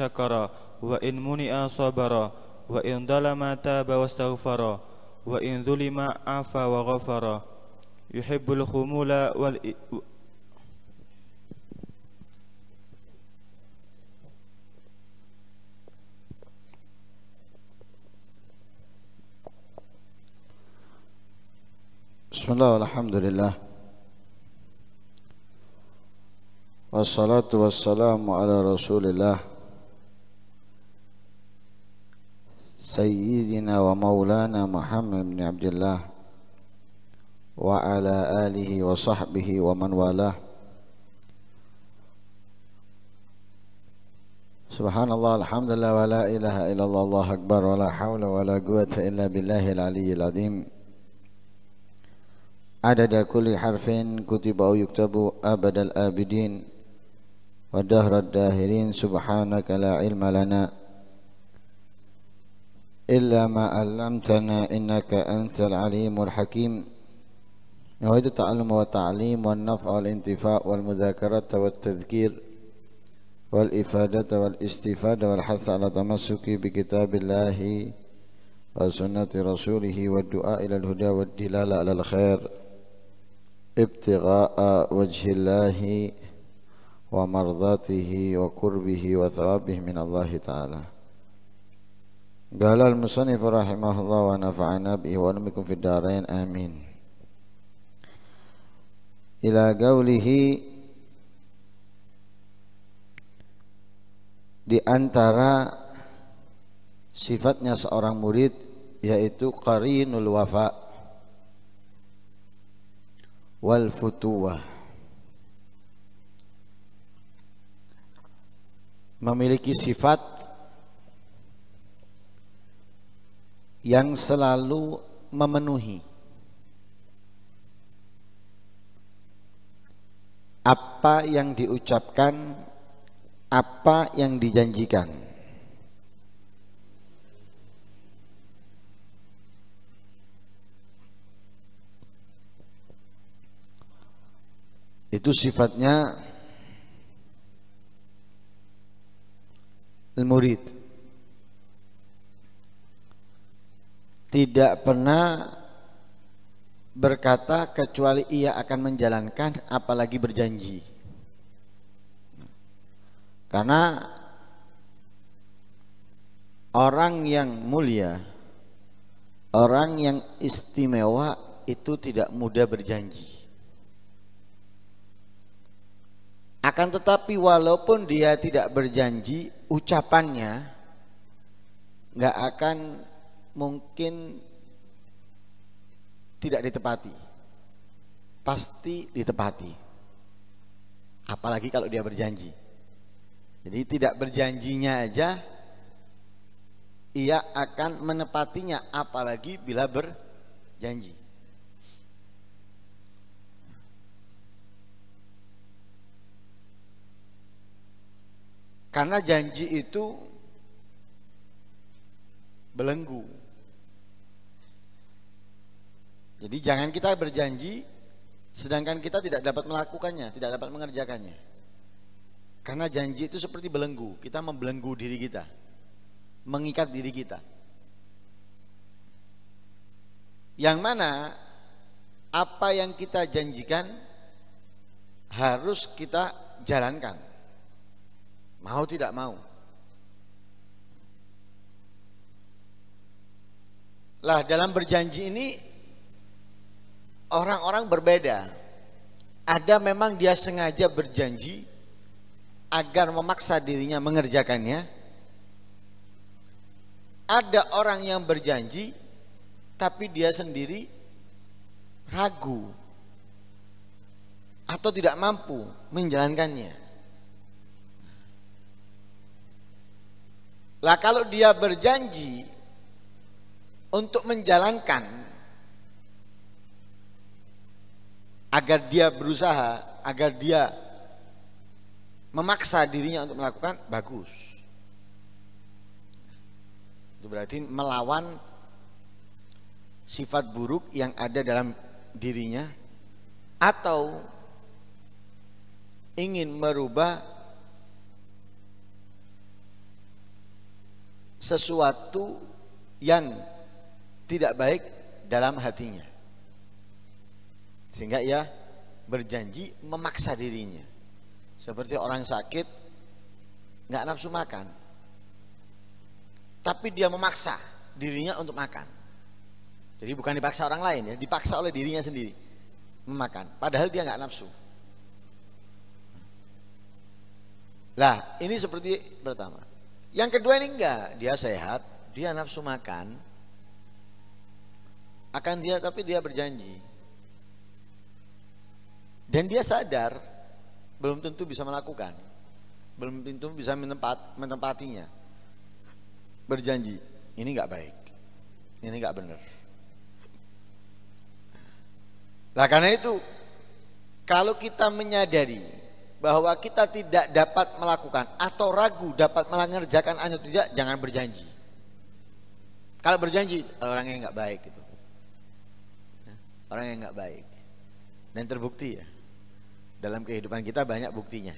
شكر وإن منئ صبر وإن ظلم تاب واستغفر وإن ظلم عفا وغفر يحب الخمول وال بسم الله والحمد لله والصلاة والسلام على رسول الله سيدنا ومولانا محمد بن عبد الله وعلى آله وصحبه ومن والاه سبحان الله الحمد لله ولا إله إلا الله الله أكبر ولا حول ولا قوة إلا بالله العلي العظيم عدد كل حرف كتب أو يكتب أبد الآبدين ودهر الداهرين سبحانك لا علم لنا إلا ما علمتنا إنك أنت العليم الحكيم نويت التعلم والتعليم والنفع والانتفاع والمذاكرة والتذكير والإفادة والاستفادة والحث على تمسك بكتاب الله وسنة رسوله والدعاء إلى الهدى والدلالة على الخير ابتغاء وجه الله ومرضاته وقربه وثوابه من الله تعالى قال المصنف رحمه الله ونفعنا به ونمكم في الدارين آمين إلى قوله di antara sifatnya seorang murid yaitu qarinul wafa wal futuwa memiliki sifat yang selalu memenuhi apa yang diucapkan, apa yang dijanjikan. Itu sifatnya al-murid. tidak pernah berkata kecuali ia akan menjalankan apalagi berjanji karena orang yang mulia orang yang istimewa itu tidak mudah berjanji akan tetapi walaupun dia tidak berjanji ucapannya nggak akan mungkin tidak ditepati. Pasti ditepati. Apalagi kalau dia berjanji. Jadi tidak berjanjinya aja ia akan menepatinya apalagi bila berjanji. Karena janji itu belenggu. Jadi jangan kita berjanji sedangkan kita tidak dapat melakukannya, tidak dapat mengerjakannya. Karena janji itu seperti belenggu, kita membelenggu diri kita, mengikat diri kita. Yang mana apa yang kita janjikan harus kita jalankan. Mau tidak mau. Lah dalam berjanji ini orang-orang berbeda. Ada memang dia sengaja berjanji agar memaksa dirinya mengerjakannya. Ada orang yang berjanji tapi dia sendiri ragu atau tidak mampu menjalankannya. Lah kalau dia berjanji untuk menjalankan agar dia berusaha, agar dia memaksa dirinya untuk melakukan bagus. Itu berarti melawan sifat buruk yang ada dalam dirinya atau ingin merubah sesuatu yang tidak baik dalam hatinya. Sehingga ia berjanji memaksa dirinya. Seperti orang sakit nggak nafsu makan, tapi dia memaksa dirinya untuk makan. Jadi bukan dipaksa orang lain ya, dipaksa oleh dirinya sendiri memakan. Padahal dia nggak nafsu. Lah, ini seperti pertama. Yang kedua ini enggak, dia sehat, dia nafsu makan, akan dia tapi dia berjanji dan dia sadar belum tentu bisa melakukan, belum tentu bisa menempat, menempatinya. Berjanji, ini nggak baik, ini nggak benar. Nah karena itu, kalau kita menyadari bahwa kita tidak dapat melakukan atau ragu dapat mengerjakan atau tidak, jangan berjanji. Kalau berjanji, orang yang nggak baik orang yang nggak baik dan terbukti ya. Dalam kehidupan kita banyak buktinya.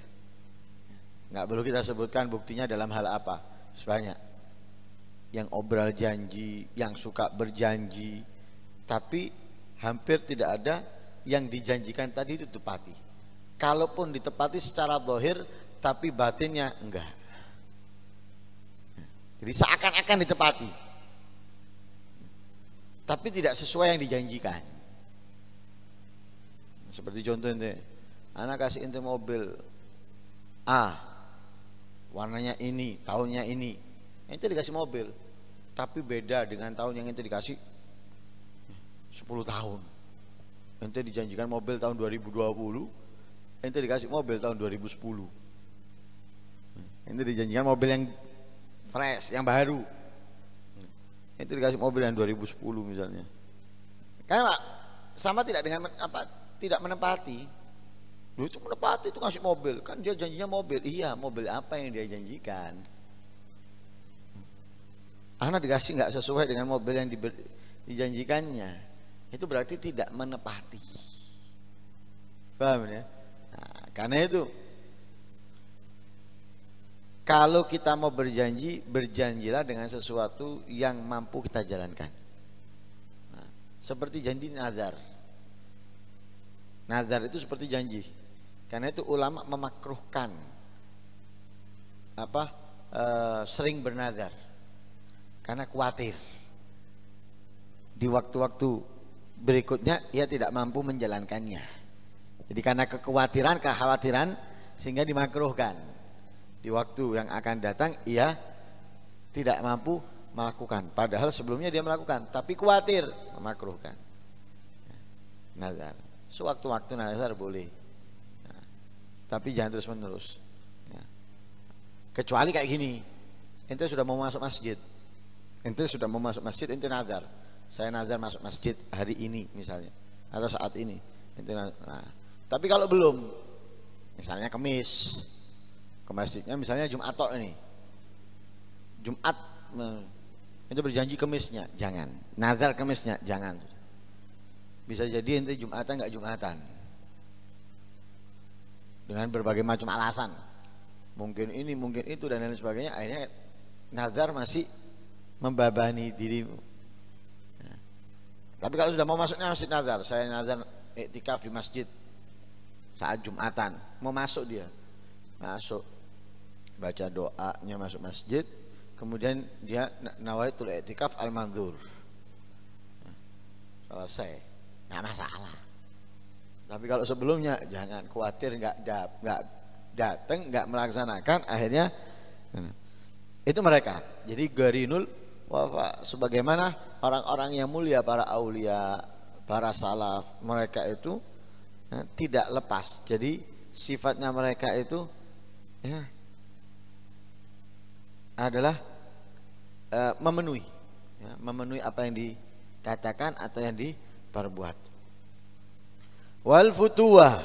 Nggak perlu kita sebutkan buktinya dalam hal apa. sebanyak Yang obral janji, yang suka berjanji. Tapi hampir tidak ada yang dijanjikan tadi itu tepati. Kalaupun ditepati secara dohir, tapi batinnya enggak. Jadi seakan-akan ditepati. Tapi tidak sesuai yang dijanjikan. Seperti contoh ini anak kasih inti mobil A warnanya ini tahunnya ini itu dikasih mobil tapi beda dengan tahun yang itu dikasih 10 tahun ente dijanjikan mobil tahun 2020 ente dikasih mobil tahun 2010 ente dijanjikan mobil yang fresh yang baru ente dikasih mobil yang 2010 misalnya karena sama tidak dengan apa tidak menempati Duh itu menepati itu ngasih mobil, kan dia janjinya mobil. Iya, mobil apa yang dia janjikan? Anak dikasih nggak sesuai dengan mobil yang diber, dijanjikannya. Itu berarti tidak menepati. Paham ya? Nah, karena itu kalau kita mau berjanji, berjanjilah dengan sesuatu yang mampu kita jalankan. Nah, seperti janji nazar. Nazar itu seperti janji karena itu ulama memakruhkan apa e, sering bernadar karena khawatir di waktu-waktu berikutnya ia tidak mampu menjalankannya. Jadi karena kekhawatiran, kekhawatiran sehingga dimakruhkan. Di waktu yang akan datang ia tidak mampu melakukan. Padahal sebelumnya dia melakukan, tapi khawatir memakruhkan. Nazar. Sewaktu-waktu nazar boleh tapi jangan terus menerus ya. kecuali kayak gini ente sudah mau masuk masjid ente sudah mau masuk masjid ente nazar saya nazar masuk masjid hari ini misalnya atau saat ini ente nah tapi kalau belum misalnya kemis ke masjidnya misalnya Jumat tok ini Jumat itu berjanji kemisnya jangan nazar kemisnya jangan bisa jadi ente Jumatan nggak Jumatan dengan berbagai macam alasan mungkin ini mungkin itu dan lain sebagainya akhirnya nazar masih membabani dirimu ya. tapi kalau sudah mau masuknya masjid nazar saya nazar etikaf di masjid saat jumatan mau masuk dia masuk baca doanya masuk masjid kemudian dia nawaitul iktikaf al-manzur ya. selesai nggak masalah tapi kalau sebelumnya jangan khawatir nggak nggak datang nggak melaksanakan akhirnya hmm. itu mereka. Jadi garinul wafa sebagaimana orang-orang yang mulia para aulia para salaf mereka itu ya, tidak lepas. Jadi sifatnya mereka itu ya, adalah uh, memenuhi ya, memenuhi apa yang dikatakan atau yang diperbuat wal futuwa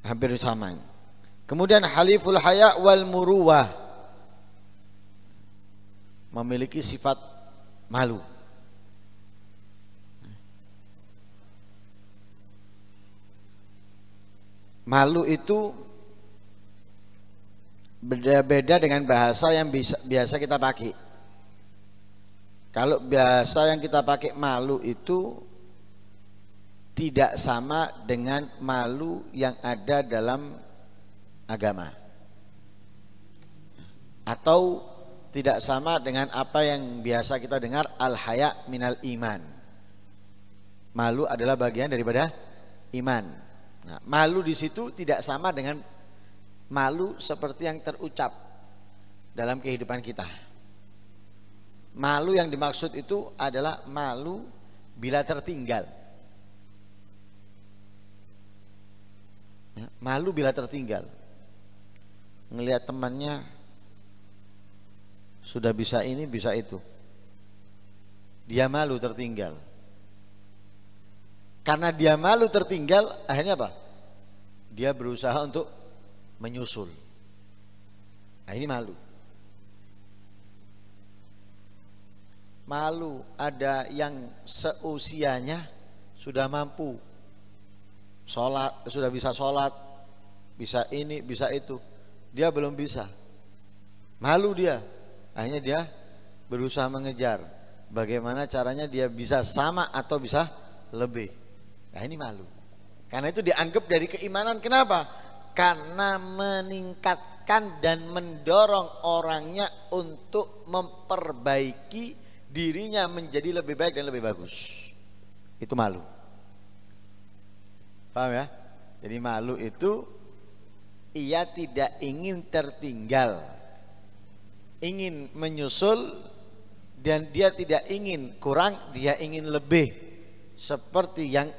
hampir sama kemudian haliful haya wal muruah memiliki sifat malu malu itu beda-beda dengan bahasa yang bisa, biasa kita pakai. Kalau biasa yang kita pakai malu itu tidak sama dengan malu yang ada dalam agama atau tidak sama dengan apa yang biasa kita dengar al-haya minal iman malu adalah bagian daripada iman nah, malu di situ tidak sama dengan malu seperti yang terucap dalam kehidupan kita malu yang dimaksud itu adalah malu bila tertinggal Ya, malu bila tertinggal melihat temannya sudah bisa ini bisa itu dia malu tertinggal karena dia malu tertinggal akhirnya apa dia berusaha untuk menyusul nah ini malu malu ada yang seusianya sudah mampu sholat sudah bisa sholat bisa ini bisa itu dia belum bisa malu dia akhirnya dia berusaha mengejar bagaimana caranya dia bisa sama atau bisa lebih nah ini malu karena itu dianggap dari keimanan kenapa karena meningkatkan dan mendorong orangnya untuk memperbaiki dirinya menjadi lebih baik dan lebih bagus itu malu Paham ya? Jadi malu itu ia tidak ingin tertinggal. Ingin menyusul dan dia tidak ingin kurang, dia ingin lebih seperti yang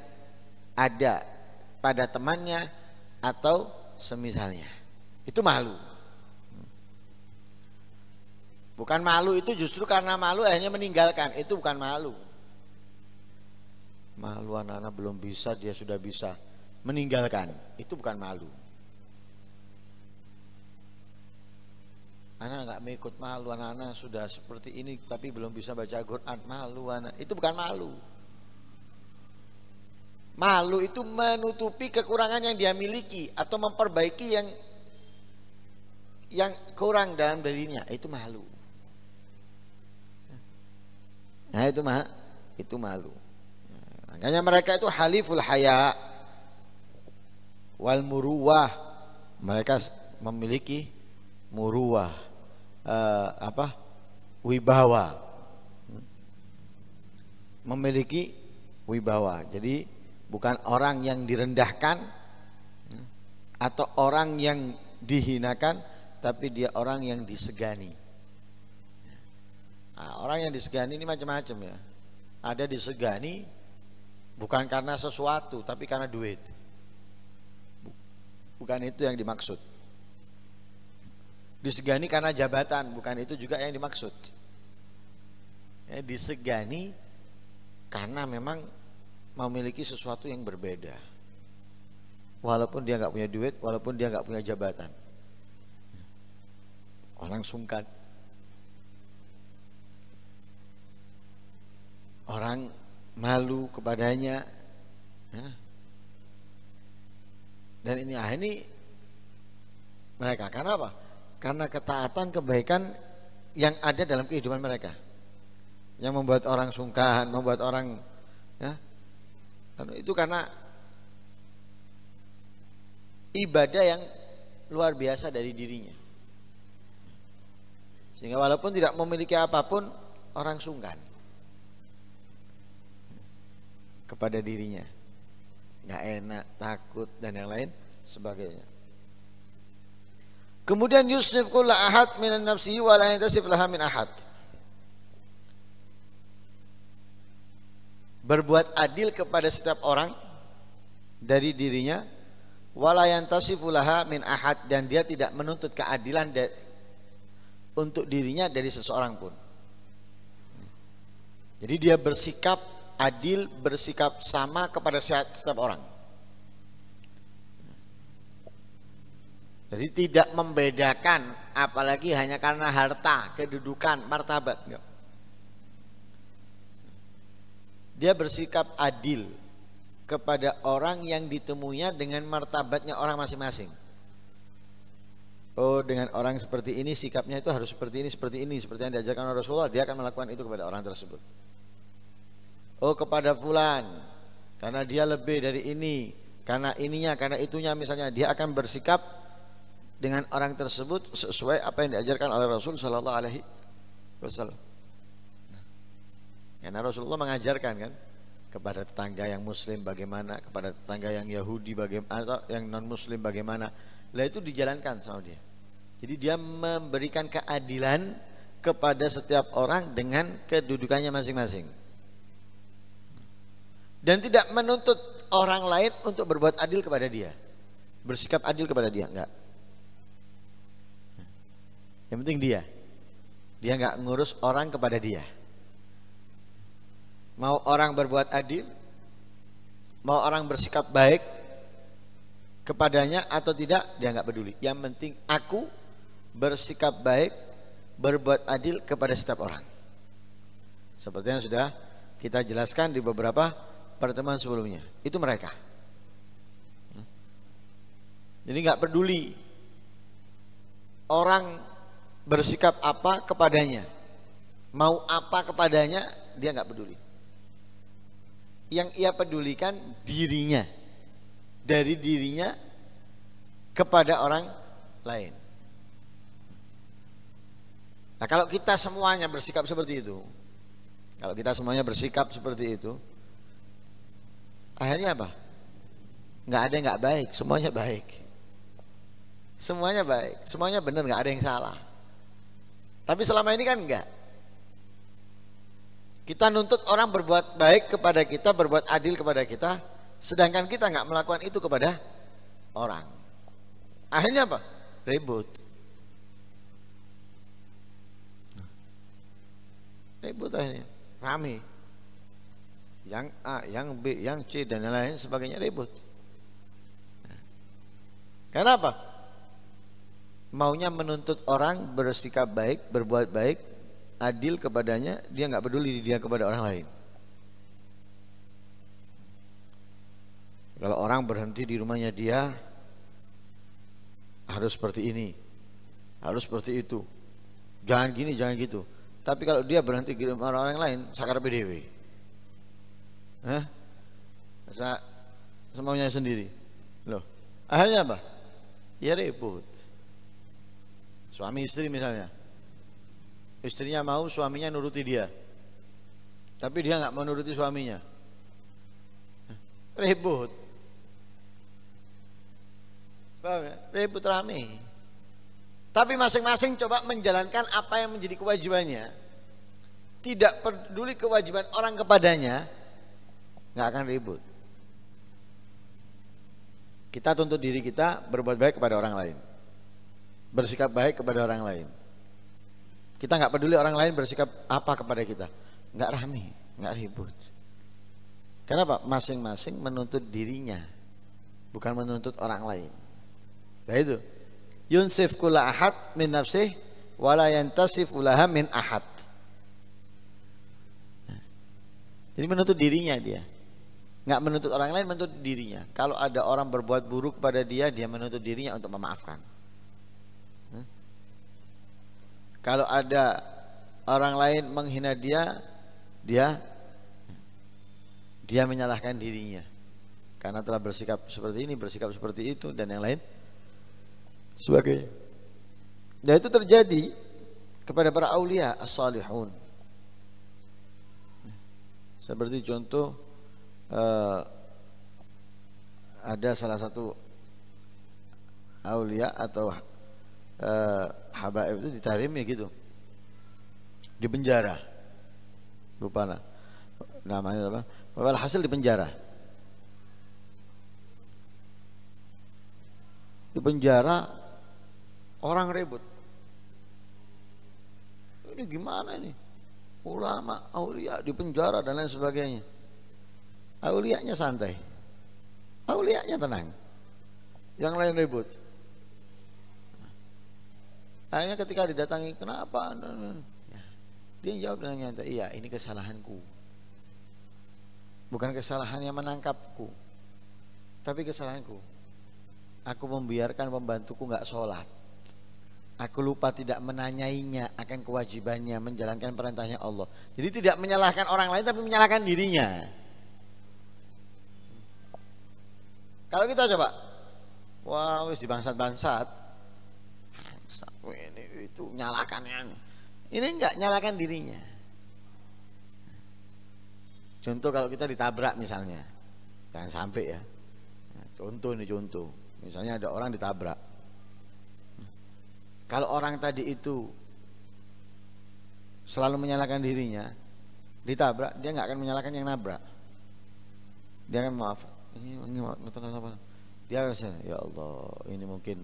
ada pada temannya atau semisalnya. Itu malu. Bukan malu itu justru karena malu akhirnya meninggalkan, itu bukan malu malu anak-anak belum bisa dia sudah bisa meninggalkan itu bukan malu anak nggak mengikut malu anak-anak sudah seperti ini tapi belum bisa baca Quran malu anak itu bukan malu malu itu menutupi kekurangan yang dia miliki atau memperbaiki yang yang kurang dalam dirinya itu malu nah itu mah itu malu Makanya mereka itu haliful haya wal muruah Mereka memiliki muruah eh, apa? wibawa. Memiliki wibawa. Jadi bukan orang yang direndahkan atau orang yang dihinakan tapi dia orang yang disegani. Nah, orang yang disegani ini macam-macam ya. Ada disegani Bukan karena sesuatu, tapi karena duit. Bukan itu yang dimaksud. Disegani karena jabatan, bukan itu juga yang dimaksud. Ya, disegani karena memang memiliki sesuatu yang berbeda. Walaupun dia nggak punya duit, walaupun dia nggak punya jabatan. Orang sungkan. Orang malu kepadanya ya. dan ini ah ini mereka karena apa karena ketaatan kebaikan yang ada dalam kehidupan mereka yang membuat orang sungkan membuat orang ya itu karena ibadah yang luar biasa dari dirinya sehingga walaupun tidak memiliki apapun orang sungkan kepada dirinya nggak enak takut dan yang lain sebagainya kemudian Yusuf kula ahad minan nafsi wa la laha min ahad berbuat adil kepada setiap orang dari dirinya wala yantasifu laha min ahad dan dia tidak menuntut keadilan untuk dirinya dari seseorang pun jadi dia bersikap adil bersikap sama kepada setiap orang. Jadi tidak membedakan apalagi hanya karena harta, kedudukan, martabat. Dia bersikap adil kepada orang yang ditemunya dengan martabatnya orang masing-masing. Oh, dengan orang seperti ini sikapnya itu harus seperti ini, seperti ini, seperti yang diajarkan oleh Rasulullah, dia akan melakukan itu kepada orang tersebut oh kepada fulan karena dia lebih dari ini, karena ininya, karena itunya misalnya dia akan bersikap dengan orang tersebut sesuai apa yang diajarkan oleh Rasul sallallahu alaihi wasallam. Karena Rasulullah mengajarkan kan kepada tetangga yang muslim bagaimana, kepada tetangga yang Yahudi bagaimana atau yang non muslim bagaimana. Lah itu dijalankan sama dia. Jadi dia memberikan keadilan kepada setiap orang dengan kedudukannya masing-masing dan tidak menuntut orang lain untuk berbuat adil kepada dia bersikap adil kepada dia enggak yang penting dia dia enggak ngurus orang kepada dia mau orang berbuat adil mau orang bersikap baik kepadanya atau tidak dia enggak peduli yang penting aku bersikap baik berbuat adil kepada setiap orang seperti yang sudah kita jelaskan di beberapa pertemuan sebelumnya. Itu mereka. Hmm? Jadi nggak peduli orang bersikap apa kepadanya, mau apa kepadanya, dia nggak peduli. Yang ia pedulikan dirinya, dari dirinya kepada orang lain. Nah, kalau kita semuanya bersikap seperti itu, kalau kita semuanya bersikap seperti itu, Akhirnya apa? Nggak ada yang nggak baik, semuanya baik. Semuanya baik, semuanya benar, nggak ada yang salah. Tapi selama ini kan enggak. Kita nuntut orang berbuat baik kepada kita, berbuat adil kepada kita, sedangkan kita nggak melakukan itu kepada orang. Akhirnya apa? Ribut. Ribut akhirnya, rame yang A, yang B, yang C dan lain-lain sebagainya ribut. Kenapa? Maunya menuntut orang bersikap baik, berbuat baik, adil kepadanya, dia nggak peduli dia kepada orang lain. Kalau orang berhenti di rumahnya dia harus seperti ini, harus seperti itu. Jangan gini, jangan gitu. Tapi kalau dia berhenti di rumah orang lain, sakar PDW. Hah? Masa semaunya sendiri? Loh, akhirnya apa? Ya ribut. Suami istri misalnya. Istrinya mau, suaminya nuruti dia. Tapi dia nggak menuruti suaminya. Ribut. Ya? Ribut rame. Tapi masing-masing coba menjalankan apa yang menjadi kewajibannya. Tidak peduli kewajiban orang kepadanya, nggak akan ribut. Kita tuntut diri kita berbuat baik kepada orang lain, bersikap baik kepada orang lain. Kita nggak peduli orang lain bersikap apa kepada kita, nggak rame, nggak ribut. Kenapa? Masing-masing menuntut dirinya, bukan menuntut orang lain. Nah itu. Yunsif kula ahad min nafsih wala yantasif ulaha min ahad. Nah. Jadi menuntut dirinya dia nggak menuntut orang lain menuntut dirinya kalau ada orang berbuat buruk pada dia dia menuntut dirinya untuk memaafkan hmm? kalau ada orang lain menghina dia dia dia menyalahkan dirinya karena telah bersikap seperti ini bersikap seperti itu dan yang lain sebagainya dan nah, itu terjadi kepada para aulia as-salihun seperti contoh eh, ada salah satu aulia atau eh, habaib itu ditarim ya gitu di penjara lupa nah. namanya apa hasil di penjara di penjara orang ribut ini gimana ini ulama aulia di penjara dan lain sebagainya Aulianya santai. Aulianya tenang. Yang lain ribut. Akhirnya ketika didatangi, kenapa? Dia jawab dengan nyata, iya ini kesalahanku. Bukan kesalahan yang menangkapku. Tapi kesalahanku. Aku membiarkan pembantuku nggak sholat. Aku lupa tidak menanyainya akan kewajibannya menjalankan perintahnya Allah. Jadi tidak menyalahkan orang lain tapi menyalahkan dirinya. Kalau kita coba, wah wis dibangsat-bangsat. Ini itu nyalakan yang ini enggak nyalakan dirinya. Contoh kalau kita ditabrak misalnya, jangan sampai ya. Contoh ini contoh, misalnya ada orang ditabrak. Kalau orang tadi itu selalu menyalakan dirinya, ditabrak, dia nggak akan menyalakan yang nabrak. Dia akan maaf, ini ini nonton apa dia rasa ya Allah ini mungkin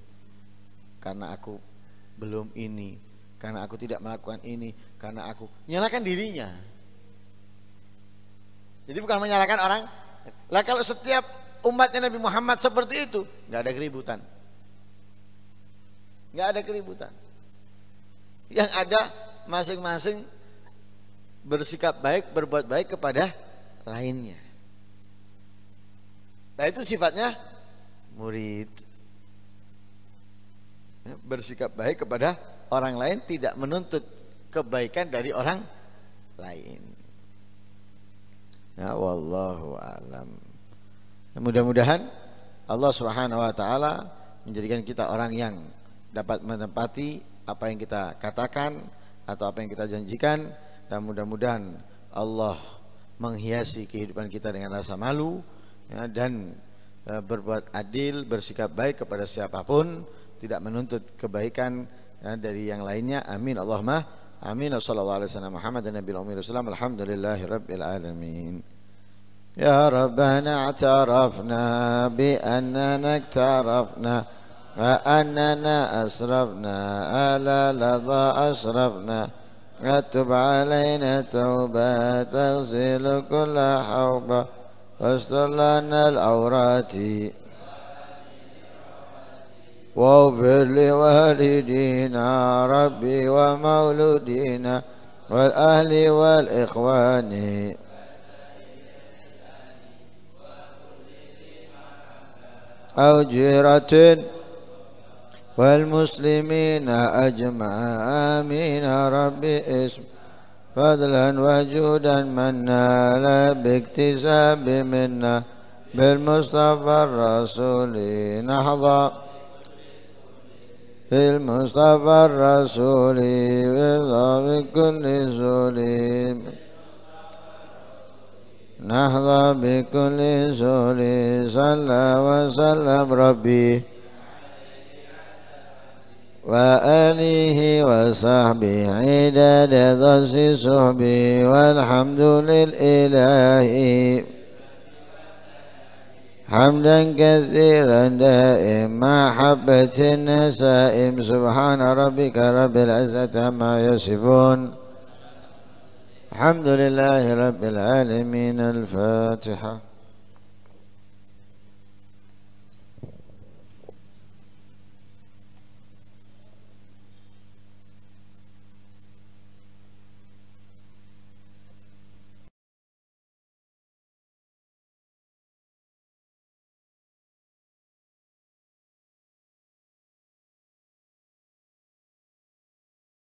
karena aku belum ini karena aku tidak melakukan ini karena aku nyalakan dirinya jadi bukan menyalahkan orang lah kalau setiap umatnya Nabi Muhammad seperti itu nggak ada keributan nggak ada keributan yang ada masing-masing bersikap baik berbuat baik kepada lainnya Nah itu sifatnya murid. Ya, bersikap baik kepada orang lain tidak menuntut kebaikan dari orang lain. Ya wallahu alam. Ya, mudah-mudahan Allah Subhanahu wa taala menjadikan kita orang yang dapat menempati apa yang kita katakan atau apa yang kita janjikan dan mudah-mudahan Allah menghiasi kehidupan kita dengan rasa malu ya, dan e, berbuat adil, bersikap baik kepada siapapun, tidak menuntut kebaikan ya, dari yang lainnya. Amin Allahumma amin. Sallallahu alaihi wasallam Muhammad dan Nabi Ummi Rasulullah. Alhamdulillahirabbil alamin. يا ربنا اعترفنا بأننا اكترفنا وأننا أسرفنا ألا لظى أسرفنا وتب علينا توبة واستر لنا العورات واغفر لوالدينا ربي ومولودينا والأهل والإخوان أو جيرة والمسلمين أجمعين ربي اسم فضلا وجودا منا لا باكتساب منا بالمصطفى الرسول نحظى بالمصطفى الرسول بالله بكل سليم نحظى بكل سليم صلى وسلم ربي وآله وصحبه عداد ضس صحبي والحمد للإله حمدا كثيرا دائم مع حبة النسائم سبحان ربك رب العزة ما يصفون الحمد لله رب العالمين الفاتحة